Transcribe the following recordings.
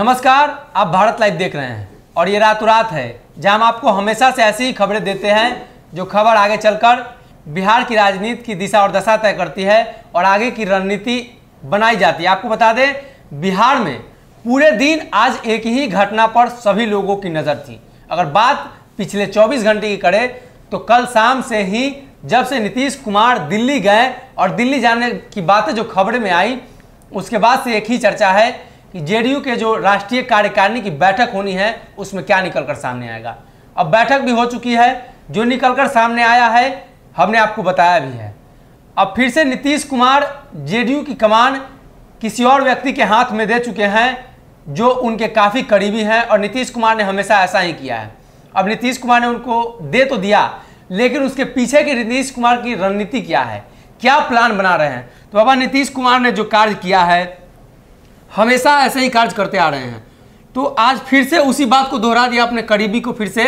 नमस्कार आप भारत लाइव देख रहे हैं और ये रातों रात है जहां हम आपको हमेशा से ऐसी ही खबरें देते हैं जो खबर आगे चलकर बिहार की राजनीति की दिशा और दशा तय करती है और आगे की रणनीति बनाई जाती है आपको बता दें बिहार में पूरे दिन आज एक ही घटना पर सभी लोगों की नज़र थी अगर बात पिछले 24 घंटे की करें तो कल शाम से ही जब से नीतीश कुमार दिल्ली गए और दिल्ली जाने की बातें जो खबरें में आई उसके बाद से एक ही चर्चा है कि जेडीयू के जो राष्ट्रीय कार्यकारिणी की बैठक होनी है उसमें क्या निकल कर सामने आएगा अब बैठक भी हो चुकी है जो निकल कर सामने आया है हमने आपको बताया भी है अब फिर से नीतीश कुमार जेडीयू की कमान किसी और व्यक्ति के हाथ में दे चुके हैं जो उनके काफ़ी करीबी हैं और नीतीश कुमार ने हमेशा ऐसा ही किया है अब नीतीश कुमार ने उनको दे तो दिया लेकिन उसके पीछे की नीतीश कुमार की रणनीति क्या है क्या प्लान बना रहे हैं तो बाबा नीतीश कुमार ने जो कार्य किया है हमेशा ऐसे ही कार्य करते आ रहे हैं तो आज फिर से उसी बात को दोहरा दिया अपने करीबी को फिर से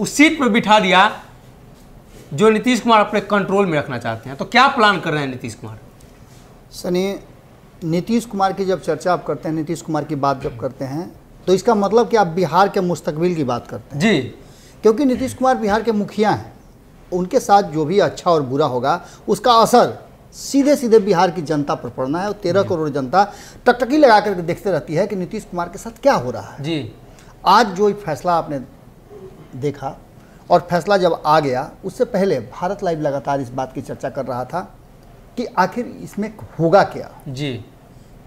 उस सीट पर बिठा दिया जो नीतीश कुमार अपने कंट्रोल में रखना चाहते हैं तो क्या प्लान कर रहे हैं नीतीश कुमार सनी नीतीश कुमार की जब चर्चा आप करते हैं नीतीश कुमार की बात जब करते हैं तो इसका मतलब कि आप बिहार के मुस्तकबिल की बात करते हैं जी क्योंकि नीतीश कुमार बिहार के मुखिया हैं उनके साथ जो भी अच्छा और बुरा होगा उसका असर सीधे सीधे बिहार की जनता पर पड़ना है और तेरह करोड़ जनता टकटकी लगा करके देखते रहती है कि नीतीश कुमार के साथ क्या हो रहा है जी आज जो फैसला आपने देखा और फैसला जब आ गया उससे पहले भारत लाइव लगातार इस बात की चर्चा कर रहा था कि आखिर इसमें होगा क्या जी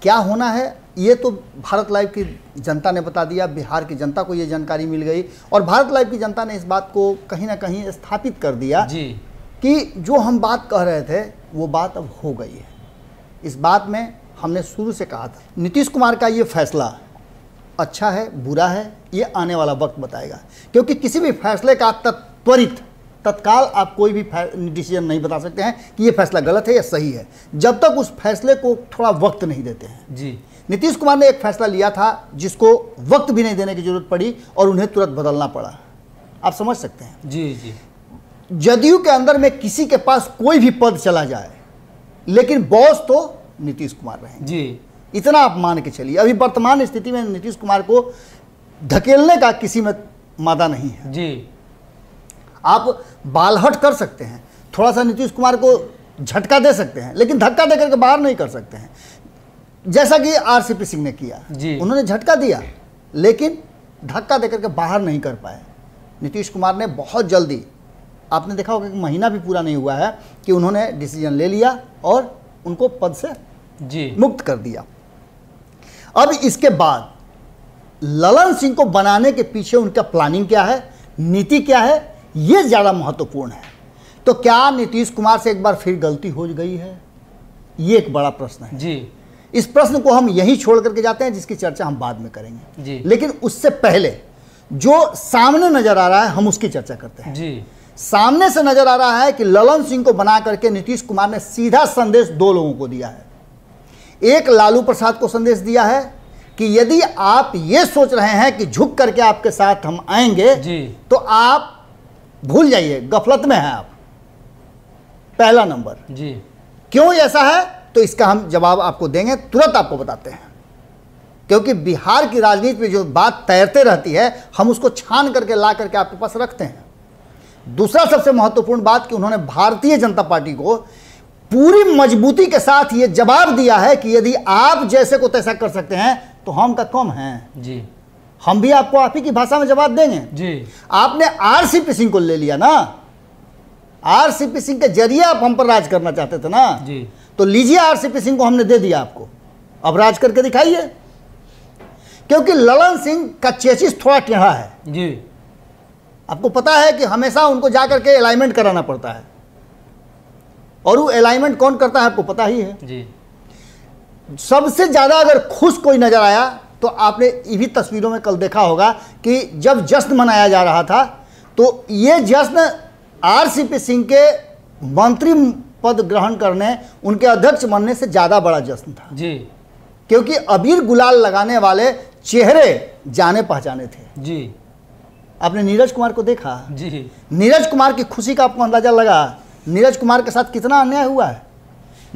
क्या होना है ये तो भारत लाइव की जनता ने बता दिया बिहार की जनता को ये जानकारी मिल गई और भारत लाइव की जनता ने इस बात को कहीं ना कहीं स्थापित कर दिया जी कि जो हम बात कह रहे थे वो बात अब हो गई है इस बात में हमने शुरू से कहा था नीतीश कुमार का ये फैसला अच्छा है बुरा है ये आने वाला वक्त बताएगा क्योंकि किसी भी फैसले का त्वरित तत्काल आप कोई भी डिसीजन नहीं बता सकते हैं कि ये फैसला गलत है या सही है जब तक उस फैसले को थोड़ा वक्त नहीं देते हैं जी नीतीश कुमार ने एक फैसला लिया था जिसको वक्त भी नहीं देने की जरूरत पड़ी और उन्हें तुरंत बदलना पड़ा आप समझ सकते हैं जी जी जदयू के अंदर में किसी के पास कोई भी पद चला जाए लेकिन बॉस तो नीतीश कुमार रहे जी इतना आप मान के चलिए अभी वर्तमान स्थिति में नीतीश कुमार को धकेलने का किसी में मादा नहीं है जी आप बालहट कर सकते हैं थोड़ा सा नीतीश कुमार को झटका दे सकते हैं लेकिन धक्का देकर के बाहर नहीं कर सकते हैं जैसा कि आरसीपी सिंह ने किया उन्होंने झटका दिया लेकिन धक्का देकर के बाहर नहीं कर पाए नीतीश कुमार ने बहुत जल्दी आपने देखा होगा कि महीना भी पूरा नहीं हुआ है कि उन्होंने डिसीजन ले लिया और उनको पद से जी मुक्त कर दिया अब इसके बाद ललन सिंह को बनाने के पीछे उनका प्लानिंग क्या है नीति क्या है ये ज़्यादा महत्वपूर्ण है तो क्या नीतीश कुमार से एक बार फिर गलती हो गई है ये एक बड़ा प्रश्न है जी इस प्रश्न को हम यहीं छोड़ करके जाते हैं जिसकी चर्चा हम बाद में करेंगे जी लेकिन उससे पहले जो सामने नजर आ रहा है हम उसकी चर्चा करते हैं जी सामने से नजर आ रहा है कि ललन सिंह को बना करके नीतीश कुमार ने सीधा संदेश दो लोगों को दिया है एक लालू प्रसाद को संदेश दिया है कि यदि आप ये सोच रहे हैं कि झुक करके आपके साथ हम आएंगे तो आप भूल जाइए गफलत में हैं आप पहला नंबर जी क्यों ऐसा है तो इसका हम जवाब आपको देंगे तुरंत आपको बताते हैं क्योंकि बिहार की राजनीति में जो बात तैरते रहती है हम उसको छान करके ला करके आपके पास रखते हैं दूसरा सबसे महत्वपूर्ण बात कि उन्होंने भारतीय जनता पार्टी को पूरी मजबूती के साथ ये जवाब दिया है कि यदि आप जैसे को तैसा कर सकते हैं तो हम का कम हैं जी हम भी आपको आप ही की भाषा में जवाब देंगे जी आपने आर सी पी सिंह को ले लिया ना आर सी पी सिंह के जरिए आप हम पर राज करना चाहते थे ना जी तो लीजिए आर सी पी सिंह को हमने दे दिया आपको अब राज करके दिखाइए क्योंकि ललन सिंह का चेचिस थोड़ा टेढ़ा है जी आपको पता है कि हमेशा उनको जा करके अलाइनमेंट कराना पड़ता है और वो अलाइनमेंट कौन करता है आपको पता ही है जी सबसे ज़्यादा अगर खुश कोई नज़र आया तो आपने इन्हीं तस्वीरों में कल देखा होगा कि जब जश्न मनाया जा रहा था तो ये जश्न आर सी पी सिंह के मंत्री पद ग्रहण करने उनके अध्यक्ष बनने से ज़्यादा बड़ा जश्न था जी क्योंकि अबीर गुलाल लगाने वाले चेहरे जाने पहचाने थे जी आपने नीरज कुमार को देखा जी नीरज कुमार की खुशी का आपको अंदाजा लगा नीरज कुमार के साथ कितना अन्याय हुआ है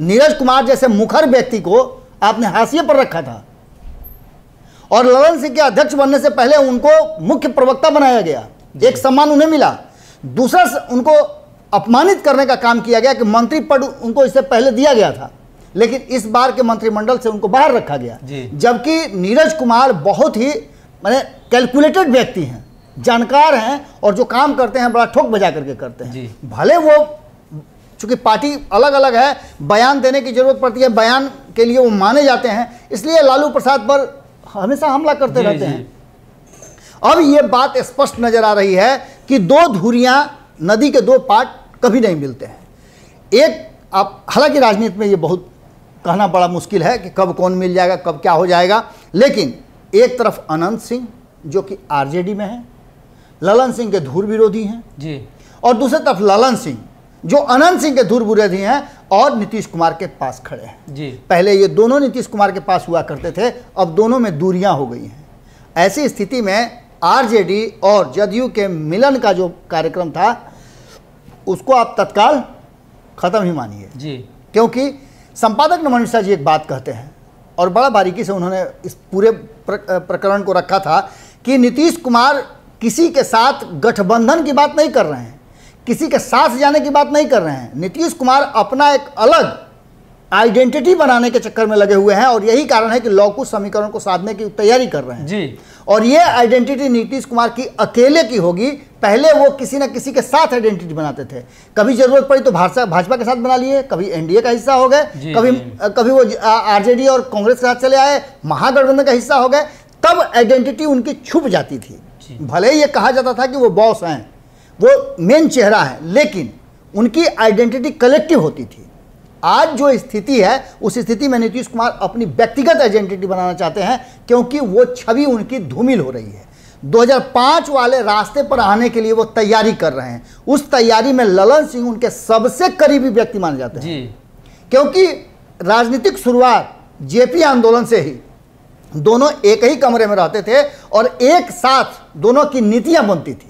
नीरज कुमार जैसे मुखर व्यक्ति को आपने हाशिए पर रखा था और ललन सिंह के अध्यक्ष बनने से पहले उनको मुख्य प्रवक्ता बनाया गया एक सम्मान उन्हें मिला दूसरा उनको अपमानित करने का काम किया गया कि मंत्री पद उनको इससे पहले दिया गया था लेकिन इस बार के मंत्रिमंडल से उनको बाहर रखा गया जबकि नीरज कुमार बहुत ही मैंने कैलकुलेटेड व्यक्ति हैं जानकार हैं और जो काम करते हैं बड़ा ठोक बजा करके करते हैं भले वो चूंकि पार्टी अलग अलग है बयान देने की जरूरत पड़ती है बयान के लिए वो माने जाते हैं इसलिए लालू प्रसाद पर हमेशा हमला करते रहते हैं अब ये बात स्पष्ट नजर आ रही है कि दो धुरिया नदी के दो पार्ट कभी नहीं मिलते हैं एक आप हालांकि राजनीति में ये बहुत कहना बड़ा मुश्किल है कि कब कौन मिल जाएगा कब क्या हो जाएगा लेकिन एक तरफ अनंत सिंह जो कि आरजेडी में है ललन सिंह के धूर विरोधी हैं जी और दूसरी तरफ ललन सिंह जो अनंत सिंह के धूर विरोधी हैं और नीतीश कुमार के पास खड़े हैं जी पहले ये दोनों नीतीश कुमार के पास हुआ करते थे अब दोनों में दूरियां हो गई हैं ऐसी स्थिति में आरजेडी और जदयू के मिलन का जो कार्यक्रम था उसको आप तत्काल ख़त्म ही मानिए जी क्योंकि संपादक नमन मिश्रा जी एक बात कहते हैं और बड़ा बारीकी से उन्होंने इस पूरे प्रकरण को रखा था कि नीतीश कुमार किसी के साथ गठबंधन की बात नहीं कर रहे हैं किसी के साथ जाने की बात नहीं कर रहे हैं नीतीश कुमार अपना एक अलग आइडेंटिटी बनाने के चक्कर में लगे हुए हैं और यही कारण है कि लौकुश समीकरण को साधने की तैयारी कर रहे हैं जी और ये आइडेंटिटी नीतीश कुमार की अकेले की होगी पहले वो किसी न किसी के साथ आइडेंटिटी बनाते थे कभी जरूरत पड़ी तो भाजपा भाजपा के साथ बना लिए कभी एनडीए का हिस्सा हो गए कभी कभी वो आरजेडी और कांग्रेस के साथ चले आए महागठबंधन का हिस्सा हो गए तब आइडेंटिटी उनकी छुप जाती थी भले ही ये कहा जाता था कि वो बॉस हैं वो मेन चेहरा है लेकिन उनकी आइडेंटिटी कलेक्टिव होती थी आज जो स्थिति है उस स्थिति में नीतीश कुमार अपनी व्यक्तिगत आइडेंटिटी बनाना चाहते हैं क्योंकि वो छवि उनकी धूमिल हो रही है 2005 वाले रास्ते पर आने के लिए वो तैयारी कर रहे हैं उस तैयारी में ललन सिंह उनके सबसे करीबी व्यक्ति माने जाते हैं क्योंकि राजनीतिक शुरुआत जेपी आंदोलन से ही दोनों एक ही कमरे में रहते थे और एक साथ दोनों की नीतियां बनती थी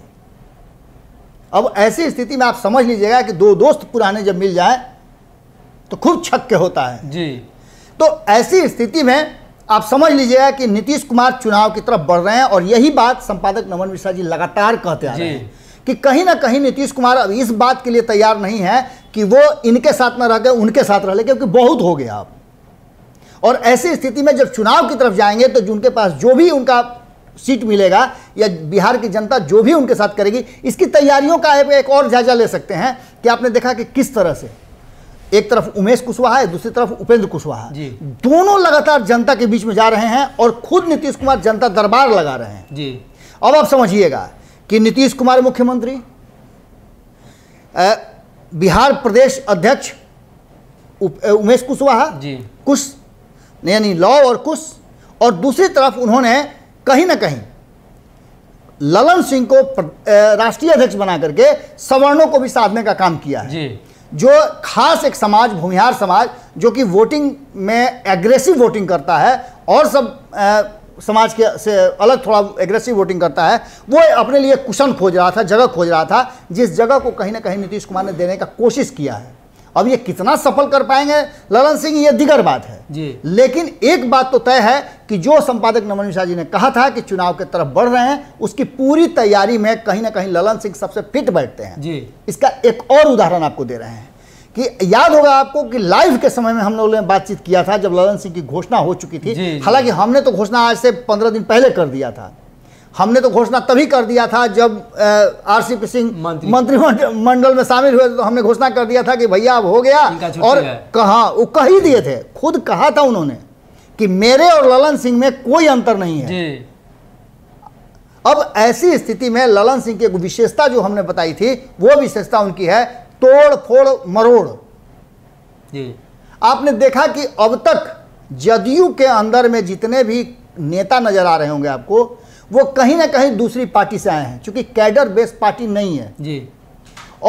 अब ऐसी स्थिति में आप समझ लीजिएगा कि दो दोस्त पुराने जब मिल जाए तो खूब छक्के होता है जी तो ऐसी स्थिति में आप समझ लीजिएगा कि नीतीश कुमार चुनाव की तरफ बढ़ रहे हैं और यही बात संपादक नमन मिश्रा जी लगातार कहते आ रहे हैं कि कहीं ना कहीं नीतीश कुमार अब इस बात के लिए तैयार नहीं है कि वो इनके साथ में रह गए उनके साथ रह ले क्योंकि बहुत हो गया अब और ऐसी स्थिति में जब चुनाव की तरफ जाएंगे तो जिनके पास जो भी उनका सीट मिलेगा या बिहार की जनता जो भी उनके साथ करेगी इसकी तैयारियों का एक और जायजा ले सकते हैं कि आपने देखा कि किस तरह से एक तरफ उमेश कुशवाहा है दूसरी तरफ उपेंद्र कुशवाहा दोनों लगातार जनता के बीच में जा रहे हैं और खुद नीतीश कुमार जनता दरबार लगा रहे हैं जी अब आप समझिएगा कि नीतीश कुमार मुख्यमंत्री बिहार प्रदेश अध्यक्ष उमेश कुशवाहा जी कुछ यानी लॉ और कुश और दूसरी तरफ उन्होंने कहीं ना कहीं ललन सिंह को राष्ट्रीय अध्यक्ष बना करके सवर्णों को भी साधने का काम किया है जी। जो खास एक समाज भूमिहार समाज जो कि वोटिंग में एग्रेसिव वोटिंग करता है और सब ए, समाज के से अलग थोड़ा एग्रेसिव वोटिंग करता है वो अपने लिए कुशन खोज रहा था जगह खोज रहा था जिस जगह को कहीं ना कहीं नीतीश कुमार ने देने का कोशिश किया है अब ये कितना सफल कर पाएंगे ललन सिंह ये दिगर बात है जी। लेकिन एक बात तो तय है कि जो संपादक नमन मिश्रा जी ने कहा था कि चुनाव के तरफ बढ़ रहे हैं उसकी पूरी तैयारी में कहीं ना कहीं ललन सिंह सबसे फिट बैठते हैं जी। इसका एक और उदाहरण आपको दे रहे हैं कि याद होगा आपको कि लाइव के समय में हम लोगों ने बातचीत किया था जब ललन सिंह की घोषणा हो चुकी थी हालांकि हमने तो घोषणा आज से पंद्रह दिन पहले कर दिया था हमने तो घोषणा तभी कर दिया था जब आरसीपी सिंह मंत्रिमंडल में शामिल हुए तो हमने घोषणा कर दिया था कि भैया अब हो गया और कहा वो कह ही दिए थे खुद कहा था उन्होंने कि मेरे और ललन सिंह में कोई अंतर नहीं है अब ऐसी स्थिति में ललन सिंह की एक विशेषता जो हमने बताई थी वो विशेषता उनकी है तोड़ फोड़ मरोड़ आपने देखा कि अब तक जदयू के अंदर में जितने भी नेता नजर आ रहे होंगे आपको वो कहीं ना कहीं दूसरी पार्टी से आए हैं क्योंकि कैडर बेस्ड पार्टी नहीं है जी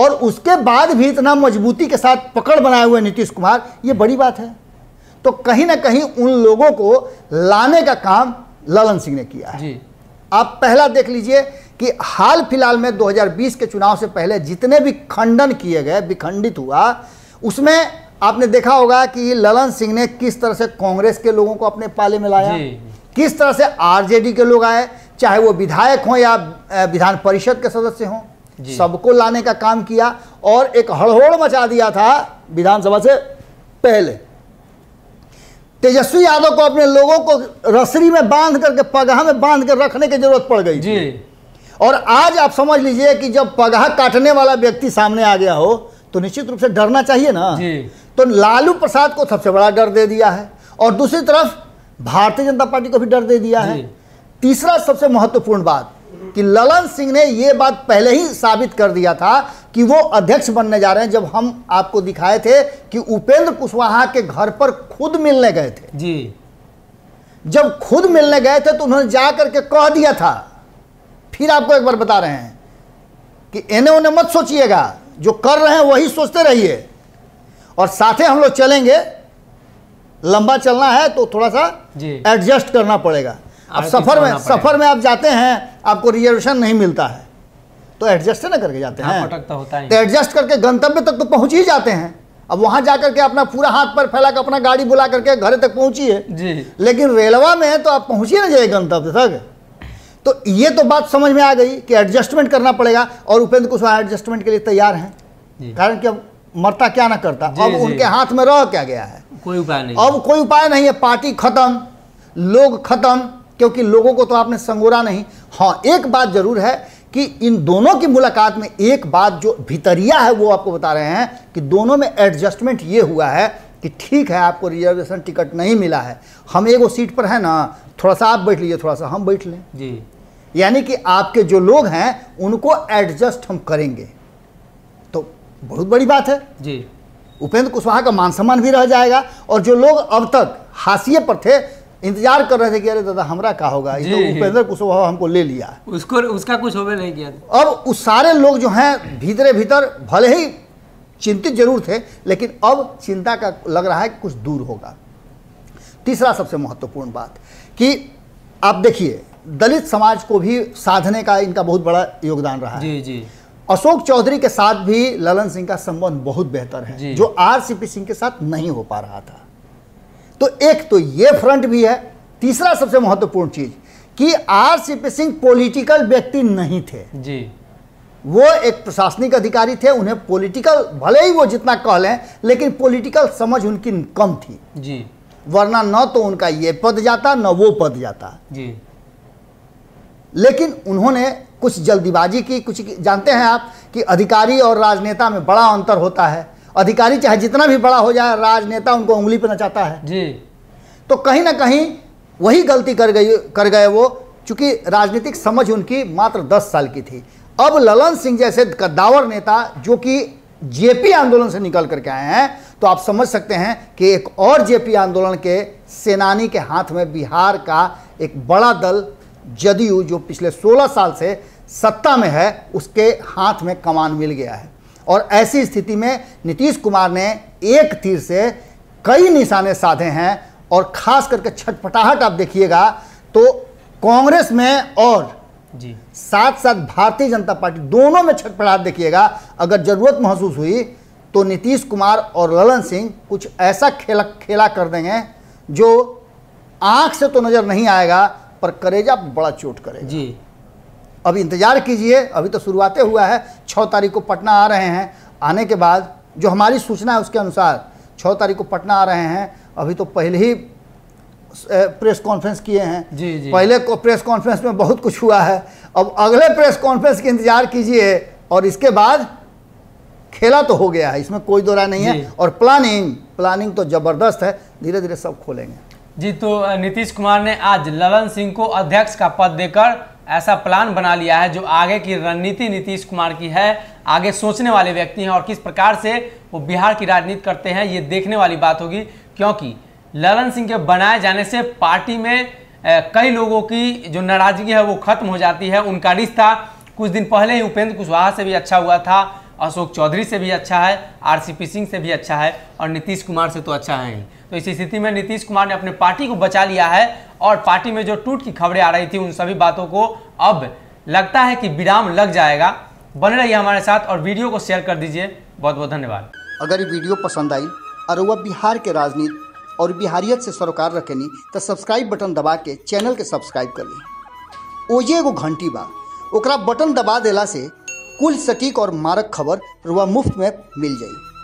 और उसके बाद भी इतना मजबूती के साथ पकड़ बनाए हुए नीतीश कुमार ये बड़ी बात है तो कहीं ना कहीं उन लोगों को लाने का काम ललन सिंह ने किया है जी। आप पहला देख लीजिए कि हाल फिलहाल में 2020 के चुनाव से पहले जितने भी खंडन किए गए विखंडित हुआ उसमें आपने देखा होगा कि ललन सिंह ने किस तरह से कांग्रेस के लोगों को अपने पाले में लाया किस तरह से आरजेडी के लोग आए चाहे वो विधायक हों या विधान परिषद के सदस्य हों सबको लाने का काम किया और एक हड़होड़ मचा दिया था विधानसभा से पहले तेजस्वी यादव को अपने लोगों को रसरी में बांध करके पगहा में बांध कर रखने की जरूरत पड़ गई जी और आज आप समझ लीजिए कि जब पगह काटने वाला व्यक्ति सामने आ गया हो तो निश्चित रूप से डरना चाहिए ना जी। तो लालू प्रसाद को सबसे बड़ा डर दे दिया है और दूसरी तरफ भारतीय जनता पार्टी को भी डर दे दिया है तीसरा सबसे महत्वपूर्ण बात कि ललन सिंह ने यह बात पहले ही साबित कर दिया था कि वो अध्यक्ष बनने जा रहे हैं जब हम आपको दिखाए थे कि उपेंद्र कुशवाहा के घर पर खुद मिलने गए थे जी जब खुद मिलने गए थे तो उन्होंने जाकर के कह दिया था फिर आपको एक बार बता रहे हैं कि एने उन्हें मत सोचिएगा जो कर रहे हैं वही सोचते रहिए और साथे हम लोग चलेंगे लंबा चलना है तो थोड़ा सा एडजस्ट करना पड़ेगा आप सफ़र में सफ़र में आप जाते हैं आपको रिजर्वेशन नहीं मिलता है तो एडजस्ट ना करके जाते हाँ, हैं तो एडजस्ट तो करके गंतव्य तक तो पहुँच ही जाते हैं अब वहां जाकर के अपना पूरा हाथ पर फैला कर अपना गाड़ी बुला करके घर तक पहुँचिए जी लेकिन रेलवा में तो आप ही ना जाइए गंतव्य तक तो ये तो बात समझ में आ गई कि एडजस्टमेंट करना पड़ेगा और उपेंद्र कुशवाहा एडजस्टमेंट के लिए तैयार हैं कारण कि अब मरता क्या ना करता अब उनके हाथ में रह क्या गया है कोई उपाय नहीं अब कोई उपाय नहीं है पार्टी खत्म लोग खत्म क्योंकि लोगों को तो आपने संगोरा नहीं हाँ एक बात जरूर है कि इन दोनों की मुलाकात में एक बात जो भितरिया है वो आपको बता रहे हैं कि दोनों में एडजस्टमेंट ये हुआ है कि ठीक है आपको रिजर्वेशन टिकट नहीं मिला है हम एगो सीट पर है ना थोड़ा सा आप बैठ लीजिए थोड़ा सा हम बैठ लें जी यानी कि आपके जो लोग हैं उनको एडजस्ट हम करेंगे तो बहुत बड़ी बात है जी उपेंद्र कुशवाहा का मान सम्मान भी रह जाएगा और जो लोग अब तक हाशिए पर थे इंतजार कर रहे थे कि अरे दादा हमारा का होगा इसने उपेंद्र कुशवाहा हमको ले लिया उसको उसका कुछ होवे नहीं किया अब उस सारे लोग जो हैं भीतरे भीतर भले ही चिंतित जरूर थे लेकिन अब चिंता का लग रहा है कि कुछ दूर होगा तीसरा सबसे महत्वपूर्ण बात कि आप देखिए दलित समाज को भी साधने का इनका बहुत बड़ा योगदान रहा है जी जी अशोक चौधरी के साथ भी ललन सिंह का संबंध बहुत बेहतर है जो आर सी पी सिंह के साथ नहीं हो पा रहा था तो एक तो ये फ्रंट भी है तीसरा सबसे महत्वपूर्ण चीज कि आर सिपी सिंह पॉलिटिकल व्यक्ति नहीं थे जी वो एक प्रशासनिक अधिकारी थे उन्हें पॉलिटिकल भले ही वो जितना कह लें लेकिन पॉलिटिकल समझ उनकी कम थी जी वरना न तो उनका ये पद जाता न वो पद जाता जी लेकिन उन्होंने कुछ जल्दीबाजी की कुछ जानते हैं आप कि अधिकारी और राजनेता में बड़ा अंतर होता है अधिकारी चाहे जितना भी बड़ा हो जाए राजनेता उनको उंगली पर नचाता है जी तो कहीं ना कहीं वही गलती कर गई कर गए वो चूंकि राजनीतिक समझ उनकी मात्र दस साल की थी अब ललन सिंह जैसे कद्दावर नेता जो कि जेपी आंदोलन से निकल करके आए हैं तो आप समझ सकते हैं कि एक और जेपी आंदोलन के सेनानी के हाथ में बिहार का एक बड़ा दल जदयू जो पिछले 16 साल से सत्ता में है उसके हाथ में कमान मिल गया है और ऐसी स्थिति में नीतीश कुमार ने एक तीर से कई निशाने साधे हैं और खास करके छटपटाहट आप देखिएगा तो कांग्रेस में और जी साथ साथ भारतीय जनता पार्टी दोनों में छटपटाहट देखिएगा अगर जरूरत महसूस हुई तो नीतीश कुमार और ललन सिंह कुछ ऐसा खेला खेला कर देंगे जो आंख से तो नज़र नहीं आएगा पर करेजा बड़ा चोट करेगा जी अब इंतज़ार कीजिए अभी तो शुरुआतें हुआ है छः तारीख को पटना आ रहे हैं आने के बाद जो हमारी सूचना है उसके अनुसार छः तारीख को पटना आ रहे हैं अभी तो पहले ही प्रेस कॉन्फ्रेंस किए हैं जी जी पहले को प्रेस कॉन्फ्रेंस में बहुत कुछ हुआ है अब अगले प्रेस कॉन्फ्रेंस की इंतजार कीजिए और इसके बाद खेला तो हो गया है इसमें कोई दो राय नहीं है और प्लानिंग प्लानिंग तो ज़बरदस्त है धीरे धीरे सब खोलेंगे जी तो नीतीश कुमार ने आज ललन सिंह को अध्यक्ष का पद देकर ऐसा प्लान बना लिया है जो आगे की रणनीति नीतीश कुमार की है आगे सोचने वाले व्यक्ति हैं और किस प्रकार से वो बिहार की राजनीति करते हैं ये देखने वाली बात होगी क्योंकि ललन सिंह के बनाए जाने से पार्टी में कई लोगों की जो नाराजगी है वो खत्म हो जाती है उनका रिश्ता कुछ दिन पहले ही उपेंद्र कुशवाहा से भी अच्छा हुआ था अशोक चौधरी से भी अच्छा है आरसीपी सिंह से भी अच्छा है और नीतीश कुमार से तो अच्छा है तो इस स्थिति में नीतीश कुमार ने अपने पार्टी को बचा लिया है और पार्टी में जो टूट की खबरें आ रही थी उन सभी बातों को अब लगता है कि विराम लग जाएगा बने रहिए हमारे साथ और वीडियो को शेयर कर दीजिए बहुत बहुत धन्यवाद अगर ये वीडियो पसंद आई और वह बिहार के राजनीति और बिहारियत से सरोकार नहीं तो सब्सक्राइब बटन दबा के चैनल के सब्सक्राइब कर ली ओजे एगो घंटी बा ओकरा बटन दबा देला से कुल सटीक और मारक खबर रुआ मुफ्त में मिल जाएगी